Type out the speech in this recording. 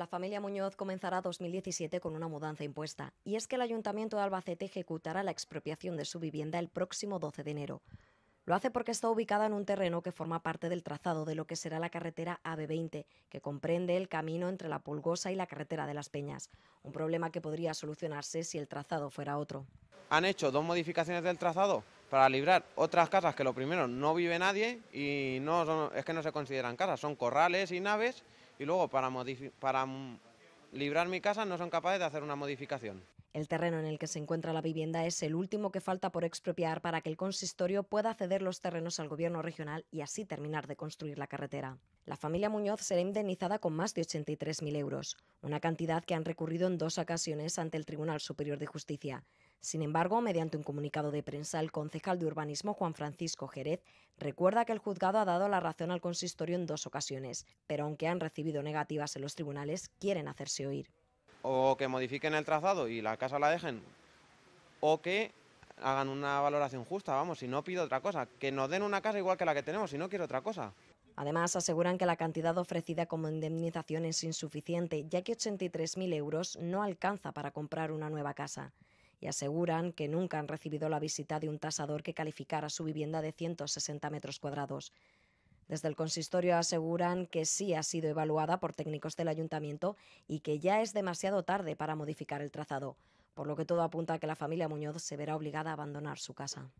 La familia Muñoz comenzará 2017 con una mudanza impuesta, y es que el Ayuntamiento de Albacete ejecutará la expropiación de su vivienda el próximo 12 de enero. Lo hace porque está ubicada en un terreno que forma parte del trazado de lo que será la carretera AB20, que comprende el camino entre la Pulgosa y la carretera de las Peñas, un problema que podría solucionarse si el trazado fuera otro. Han hecho dos modificaciones del trazado para librar otras casas que lo primero no vive nadie y no es que no se consideran casas, son corrales y naves y luego para, para librar mi casa no son capaces de hacer una modificación. El terreno en el que se encuentra la vivienda es el último que falta por expropiar para que el consistorio pueda ceder los terrenos al gobierno regional y así terminar de construir la carretera. La familia Muñoz será indemnizada con más de 83.000 euros, una cantidad que han recurrido en dos ocasiones ante el Tribunal Superior de Justicia. Sin embargo, mediante un comunicado de prensa, el concejal de urbanismo Juan Francisco Jerez recuerda que el juzgado ha dado la razón al consistorio en dos ocasiones, pero aunque han recibido negativas en los tribunales, quieren hacerse oír. O que modifiquen el trazado y la casa la dejen, o que hagan una valoración justa, vamos, si no pido otra cosa, que nos den una casa igual que la que tenemos, si no quiero otra cosa. Además, aseguran que la cantidad ofrecida como indemnización es insuficiente, ya que 83.000 euros no alcanza para comprar una nueva casa y aseguran que nunca han recibido la visita de un tasador que calificara su vivienda de 160 metros cuadrados. Desde el consistorio aseguran que sí ha sido evaluada por técnicos del ayuntamiento y que ya es demasiado tarde para modificar el trazado, por lo que todo apunta a que la familia Muñoz se verá obligada a abandonar su casa.